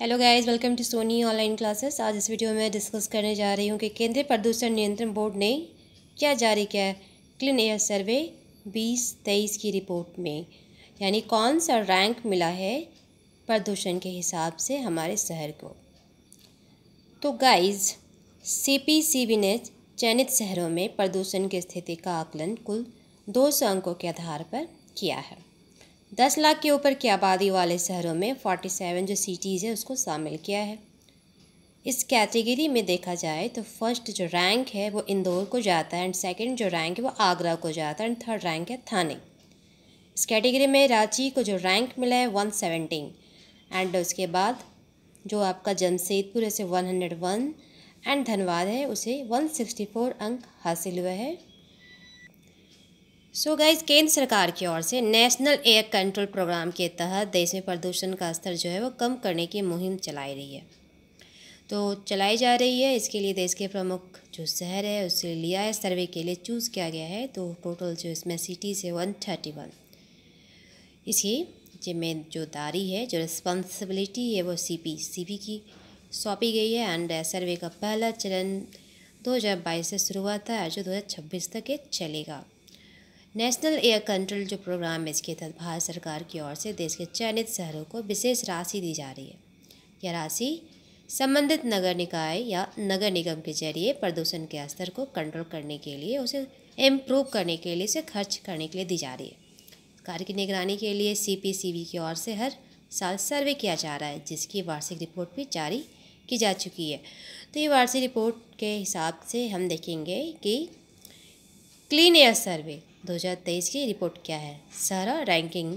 hello guys welcome to Soni online classes आज इस video में डिस्कस करने जा रही हूँ कि केंद्रीय प्रदूषण नियंत्रण बोर्ड ने क्या जारी किया है क्लीन एयर सर्वे बीस तेईस की रिपोर्ट में यानी कौन सा रैंक मिला है प्रदूषण के हिसाब से हमारे शहर को तो गाइस सीपीसीबी ने चयनित शहरों में प्रदूषण की स्थिति का आकलन कुल दो सौ अंकों के आधार पर किया है दस लाख के ऊपर की आबादी वाले शहरों में फोर्टी सेवन जो सिटीज़ है उसको शामिल किया है इस कैटेगरी में देखा जाए तो फर्स्ट जो रैंक है वो इंदौर को जाता है एंड सेकंड जो रैंक है वो आगरा को जाता है एंड थर्ड रैंक है थाने इस कैटेगरी में रांची को जो रैंक मिला है वन सेवेंटीन एंड उसके बाद जो आपका जमशेदपुर है उसे one hundred one and Dhanbad है उसे वन सिक्सटी फोर अंक हासिल हुए हैं सो so गाइज केंद्र सरकार की ओर से नेशनल एयर कंट्रोल प्रोग्राम के तहत देश में प्रदूषण का स्तर जो है वो कम करने की मुहिम चलाई रही है तो चलाई जा रही है इसके लिए देश के प्रमुख जो शहर है उसे लिया है सर्वे के लिए चूज़ किया गया है तो टोटल जो इसमें सिटीज़ है वन थर्टी वन इसकी जिम्मे जो दारी है जो रिस्पॉन्सिबिलिटी है वो सी पी सी पी की सौंपी गई है एंड uh, सर्वे का पहला चरण दो हज़ार बाईस से शुरू हुआ था जो दो हज़ार छब्बीस तक ये चलेगा नेशनल एयर कंट्रोल जो प्रोग्राम है इसके तहत भारत सरकार की ओर से देश के चयनित शहरों को विशेष राशि दी जा रही है यह राशि संबंधित नगर निकाय या नगर निगम के जरिए प्रदूषण के स्तर को कंट्रोल करने के लिए उसे इम्प्रूव करने के लिए उसे खर्च करने के लिए दी जा रही है कार्य की निगरानी के लिए सी पी की ओर से हर साल सर्वे किया जा रहा है जिसकी वार्षिक रिपोर्ट भी जारी की जा चुकी है तो ये वार्षिक रिपोर्ट के हिसाब से हम देखेंगे कि क्लीन एयर सर्वे 2023 की रिपोर्ट क्या है सारा रैंकिंग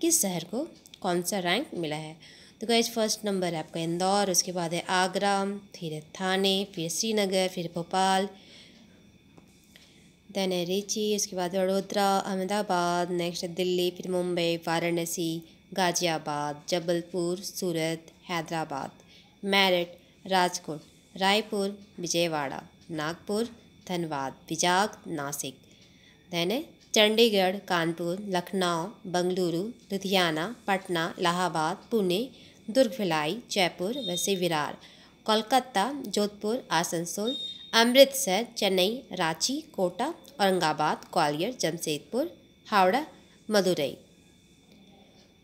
किस शहर को कौन सा रैंक मिला है तो गाइज फर्स्ट नंबर है आपका इंदौर उसके बाद है आगरा फिर है थाने फिर श्रीनगर फिर भोपाल देन है रिची उसके बाद वडोदरा अहमदाबाद नेक्स्ट दिल्ली फिर मुंबई वाराणसी गाजियाबाद जबलपुर सूरत हैदराबाद मेरठ राजकोट रायपुर विजयवाड़ा नागपुर धनबाद बिजाग नासिक देन चंडीगढ़ कानपुर लखनऊ बंगलुरु लुधियाना पटना इलाहाबाद पुणे दुर्ग भिलाई जयपुर वैसे विरार कोलकाता जोधपुर आसनसोल अमृतसर चेन्नई रांची कोटा औरंगाबाद ग्वालियर जमशेदपुर हावड़ा मदुरई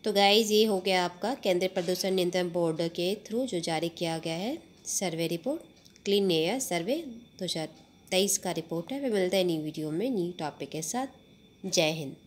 तो गाइज ये हो गया आपका केंद्रीय प्रदूषण नियंत्रण बोर्ड के थ्रू जो जारी किया गया है survey report clean air survey दो हज़ार तेईस का रिपोर्ट है वे मिलते हैं न्यू वीडियो में न्यू टॉपिक के साथ जय हिंद